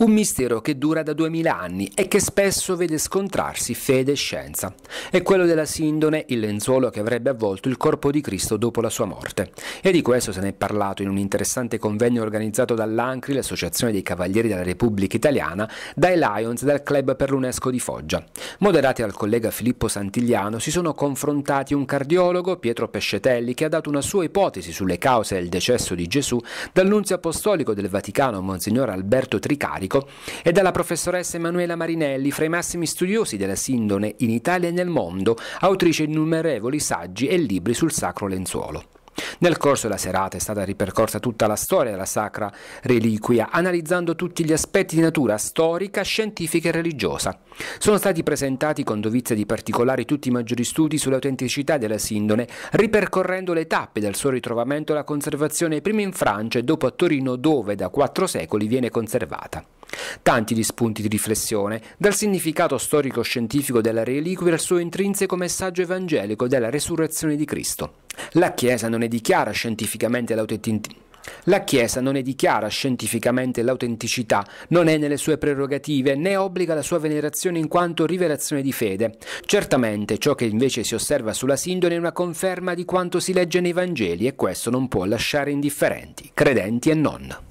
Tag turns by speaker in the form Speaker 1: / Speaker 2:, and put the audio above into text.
Speaker 1: Un mistero che dura da 2000 anni e che spesso vede scontrarsi fede e scienza. È quello della Sindone, il lenzuolo che avrebbe avvolto il corpo di Cristo dopo la sua morte. E di questo se ne è parlato in un interessante convegno organizzato dall'ANCRI, l'Associazione dei Cavalieri della Repubblica Italiana, dai Lions e dal Club per l'UNESCO di Foggia. Moderati dal collega Filippo Santigliano, si sono confrontati un cardiologo, Pietro Pescetelli, che ha dato una sua ipotesi sulle cause del decesso di Gesù, dal nunzio apostolico del Vaticano, Monsignor Alberto Tricari, islamico, e dalla professoressa Emanuela Marinelli, fra i massimi studiosi della sindone in Italia e nel mondo, autrice di innumerevoli saggi e libri sul sacro lenzuolo. Nel corso della serata è stata ripercorsa tutta la storia della sacra reliquia, analizzando tutti gli aspetti di natura storica, scientifica e religiosa. Sono stati presentati con dovizia di particolari tutti i maggiori studi sull'autenticità della sindone, ripercorrendo le tappe del suo ritrovamento e la conservazione prima in Francia e dopo a Torino dove da quattro secoli viene conservata. Tanti gli spunti di riflessione, dal significato storico-scientifico della reliquia al suo intrinseco messaggio evangelico della resurrezione di Cristo. La Chiesa non ne dichiara scientificamente l'autenticità. La Chiesa non ne dichiara scientificamente l'autenticità, non è nelle sue prerogative né obbliga la sua venerazione in quanto rivelazione di fede. Certamente ciò che invece si osserva sulla sindone è una conferma di quanto si legge nei Vangeli e questo non può lasciare indifferenti, credenti e non.